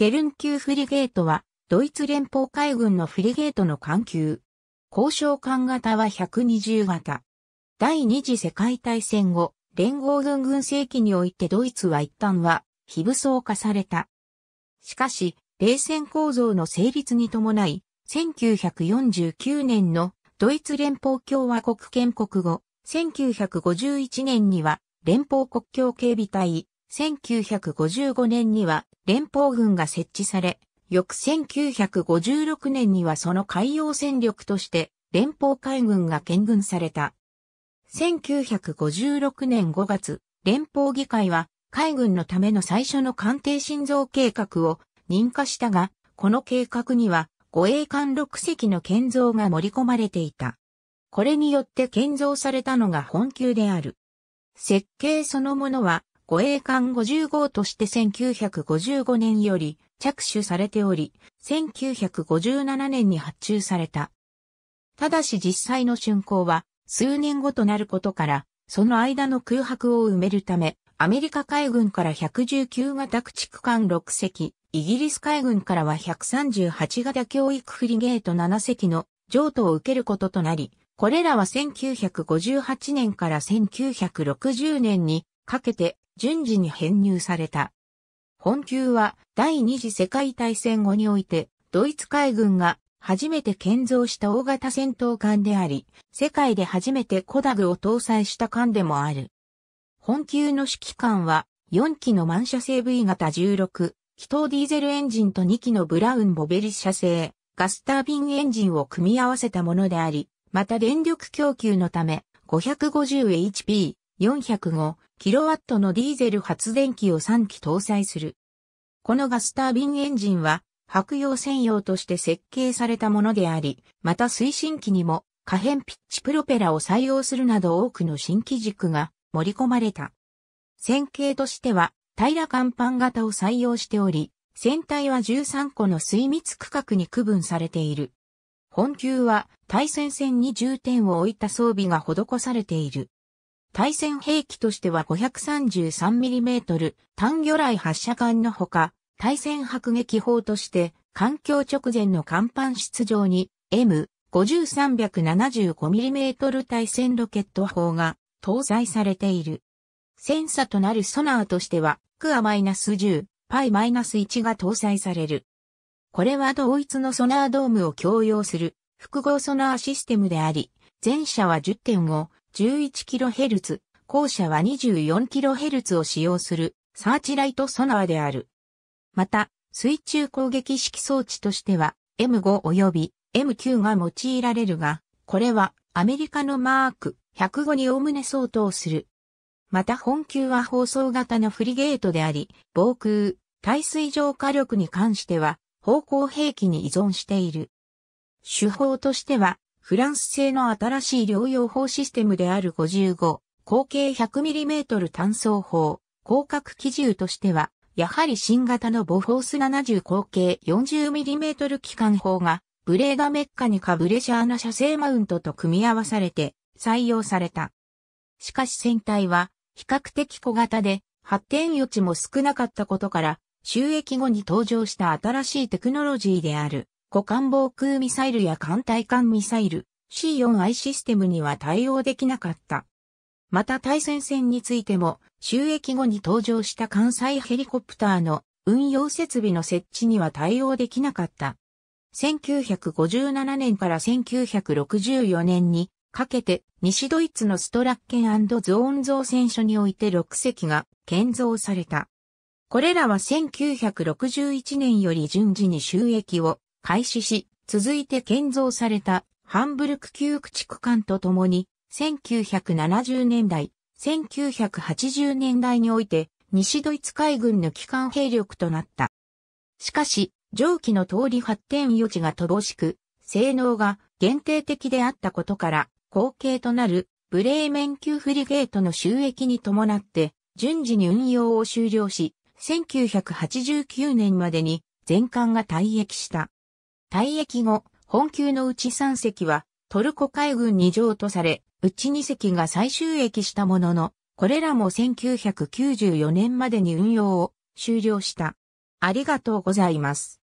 ケルン級フリゲートは、ドイツ連邦海軍のフリゲートの艦級。交渉艦型は120型。第二次世界大戦後、連合軍軍政期においてドイツは一旦は非武装化された。しかし、冷戦構造の成立に伴い、1949年のドイツ連邦共和国建国後、1951年には連邦国境警備隊、1955年には連邦軍が設置され、翌1956年にはその海洋戦力として連邦海軍が建軍された。1956年5月、連邦議会は海軍のための最初の艦艇心臓計画を認可したが、この計画には護衛艦6隻の建造が盛り込まれていた。これによって建造されたのが本級である。設計そのものは護衛艦50号として1955年より着手されており、1957年に発注された。ただし実際の竣工は数年後となることから、その間の空白を埋めるため、アメリカ海軍から119型駆逐艦6隻、イギリス海軍からは138型教育フリゲート7隻の譲渡を受けることとなり、これらは1958年から1960年にかけて順次に編入された。本級は第二次世界大戦後においてドイツ海軍が初めて建造した大型戦闘艦であり、世界で初めてコダグを搭載した艦でもある。本級の指揮官は4機の満車製 V 型16、気筒ディーゼルエンジンと2機のブラウンボベリャ製、ガスタービンエンジンを組み合わせたものであり、また電力供給のため 550HP、405kW のディーゼル発電機を3機搭載する。このガスタービンエンジンは、白用専用として設計されたものであり、また推進機にも可変ピッチプロペラを採用するなど多くの新機軸が盛り込まれた。線形としては平ら甲板型を採用しており、船体は13個の水密区画に区分されている。本級は対戦線に重点を置いた装備が施されている。対戦兵器としては 533mm 単魚雷発射管のほか、対戦迫撃砲として、環境直前の甲板室上に M5375mm 対戦ロケット砲が搭載されている。センサとなるソナーとしては、クア -10、パイ -1 が搭載される。これは同一のソナードームを共用する複合ソナーシステムであり、前者は1 0を 11kHz、後者は 24kHz を使用するサーチライトソナーである。また、水中攻撃式装置としては M5 及び M9 が用いられるが、これはアメリカのマーク105におおむね相当する。また本級は放送型のフリゲートであり、防空、耐水上火力に関しては、方向兵器に依存している。手法としては、フランス製の新しい療養法システムである55、口径 100mm 単装法、広角機銃としては、やはり新型のボフォース70口径 40mm 機関砲が、ブレーガメッカにかブレジャーな射精マウントと組み合わされて採用された。しかし船体は比較的小型で発展余地も少なかったことから収益後に登場した新しいテクノロジーである互艦防空ミサイルや艦隊艦ミサイル C4I システムには対応できなかった。また対戦線についても、収益後に登場した関西ヘリコプターの運用設備の設置には対応できなかった。1957年から1964年にかけて西ドイツのストラッケンゾーン造船所において6隻が建造された。これらは1961年より順次に収益を開始し、続いて建造されたハンブルク旧駆逐艦とともに、1970年代、1980年代において、西ドイツ海軍の機関兵力となった。しかし、上記の通り発展余地が乏しく、性能が限定的であったことから、後継となるブレーメン級フリゲートの収益に伴って、順次に運用を終了し、1989年までに全艦が退役した。退役後、本級のうち3隻はトルコ海軍に譲渡され、うち2隻が再収益したものの、これらも1994年までに運用を終了した。ありがとうございます。